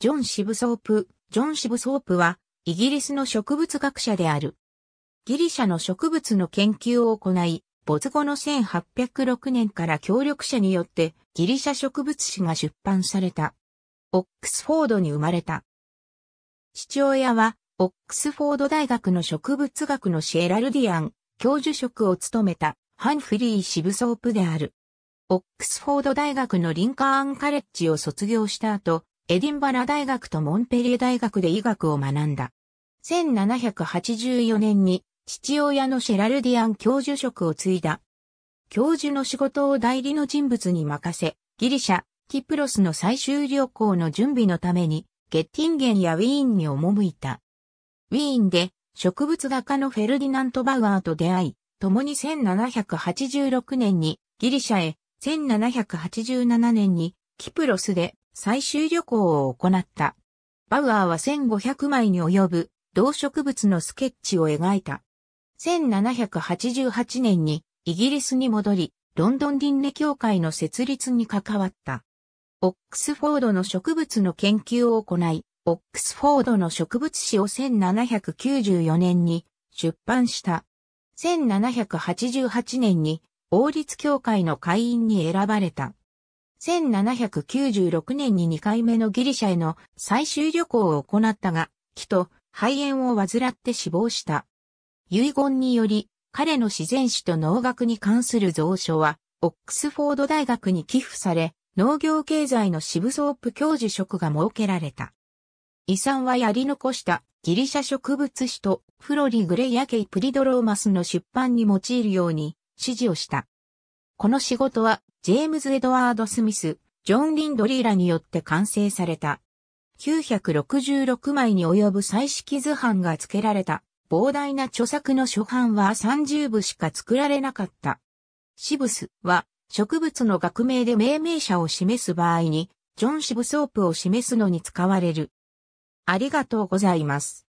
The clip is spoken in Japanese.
ジョン・シブソープ。ジョン・シブソープは、イギリスの植物学者である。ギリシャの植物の研究を行い、没後の1806年から協力者によってギリシャ植物誌が出版された。オックスフォードに生まれた。父親は、オックスフォード大学の植物学のシェラルディアン、教授職を務めた、ハンフリー・シブソープである。オックスフォード大学のリンカーンカレッジを卒業した後、エディンバラ大学とモンペリエ大学で医学を学んだ。1784年に父親のシェラルディアン教授職を継いだ。教授の仕事を代理の人物に任せ、ギリシャ、キプロスの最終旅行の準備のために、ゲッティンゲンやウィーンに赴いた。ウィーンで植物画家のフェルディナント・バウアーと出会い、共に1786年にギリシャへ、1787年にキプロスで最終旅行を行った。バウアーは1500枚に及ぶ動植物のスケッチを描いた。1788年にイギリスに戻り、ロンドン輪廻協会の設立に関わった。オックスフォードの植物の研究を行い、オックスフォードの植物誌を1794年に出版した。1788年に王立協会の会員に選ばれた。1796年に2回目のギリシャへの最終旅行を行ったが、木と肺炎を患って死亡した。遺言により、彼の自然史と農学に関する蔵書は、オックスフォード大学に寄付され、農業経済のシブソープ教授職が設けられた。遺産はやり残したギリシャ植物史とフロリ・グレイヤ・ケイ・プリドローマスの出版に用いるように指示をした。この仕事はジェームズ・エドワード・スミス、ジョン・リンドリーらによって完成された。966枚に及ぶ彩色図版が付けられた膨大な著作の初版は30部しか作られなかった。シブスは植物の学名で命名者を示す場合に、ジョン・シブソープを示すのに使われる。ありがとうございます。